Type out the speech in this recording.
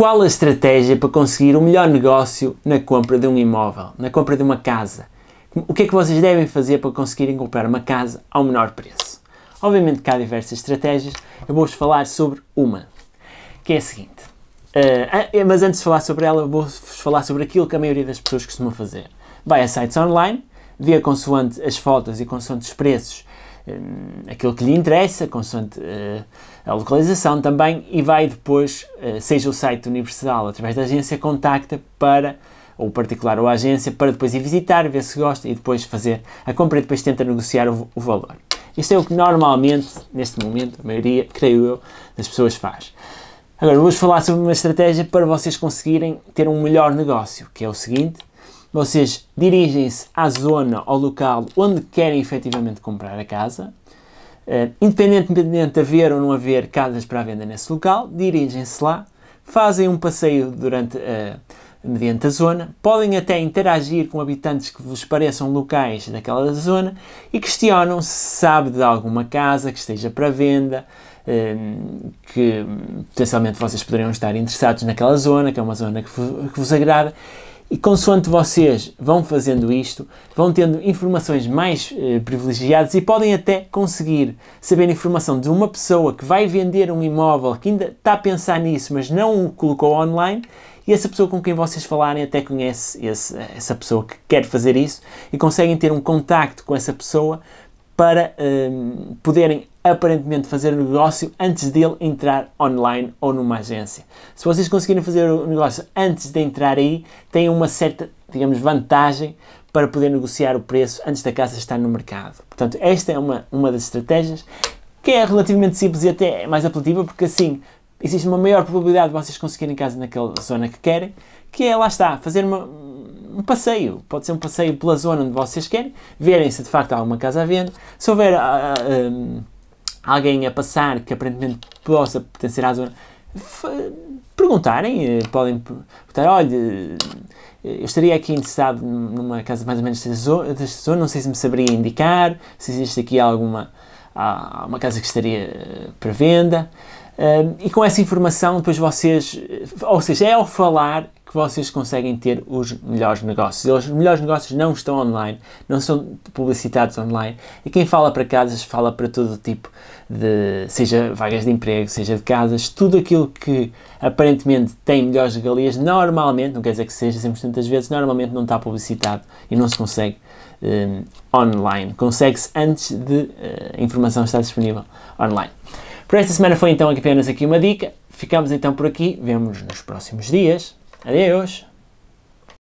qual a estratégia para conseguir o melhor negócio na compra de um imóvel, na compra de uma casa. O que é que vocês devem fazer para conseguirem comprar uma casa ao menor preço? Obviamente que há diversas estratégias, eu vou-vos falar sobre uma, que é a seguinte. Uh, mas antes de falar sobre ela, vou-vos falar sobre aquilo que a maioria das pessoas costuma fazer. Vai a sites online, vê consoante as fotos e consoante os preços um, aquilo que lhe interessa, consoante uh, a localização também, e vai depois, uh, seja o site universal através da agência, contacta para o particular ou a agência para depois ir visitar, ver se gosta e depois fazer a compra e depois tenta negociar o, o valor. Isto é o que normalmente, neste momento, a maioria, creio eu, das pessoas faz. Agora vou-vos falar sobre uma estratégia para vocês conseguirem ter um melhor negócio, que é o seguinte, vocês dirigem-se à zona, ao local onde querem efetivamente comprar a casa. Uh, independentemente de haver ou não haver casas para venda nesse local, dirigem-se lá, fazem um passeio durante uh, mediante a zona, podem até interagir com habitantes que vos pareçam locais daquela zona e questionam se sabe de alguma casa que esteja para venda, ehm, que hum, potencialmente vocês poderiam estar interessados naquela zona, que é uma zona que vos agrada, e consoante vocês vão fazendo isto, vão tendo informações mais eh, privilegiadas e podem até conseguir saber informação de uma pessoa que vai vender um imóvel que ainda está a pensar nisso, mas não o colocou online. E essa pessoa com quem vocês falarem até conhece esse, essa pessoa que quer fazer isso e conseguem ter um contacto com essa pessoa para um, poderem aparentemente fazer o negócio antes dele entrar online ou numa agência. Se vocês conseguirem fazer o negócio antes de entrar aí, têm uma certa, digamos, vantagem para poder negociar o preço antes da casa estar no mercado. Portanto, esta é uma, uma das estratégias que é relativamente simples e até mais apelativa, porque assim existe uma maior probabilidade de vocês conseguirem casa naquela zona que querem, que é, lá está, fazer uma, um passeio, pode ser um passeio pela zona onde vocês querem, verem se de facto há alguma casa à venda, se houver uh, alguém a passar que aparentemente possa pertencer à zona, perguntarem, eh, podem perguntar, olha, eh, eu estaria aqui interessado numa casa mais ou menos desta zona, não sei se me saberia indicar, se existe aqui alguma uma casa que estaria eh, para venda. Hum, e com essa informação, depois vocês, ou seja, é ao falar que vocês conseguem ter os melhores negócios. Os melhores negócios não estão online, não são publicitados online e quem fala para casas fala para todo tipo de, seja vagas de emprego, seja de casas, tudo aquilo que aparentemente tem melhores regalias, normalmente, não quer dizer que seja 100% das vezes, normalmente não está publicitado e não se consegue um, online. Consegue-se antes de uh, eh, a informação estar disponível online. Por esta semana foi então apenas aqui uma dica. Ficamos então por aqui, vemos nos próximos dias. Adiós.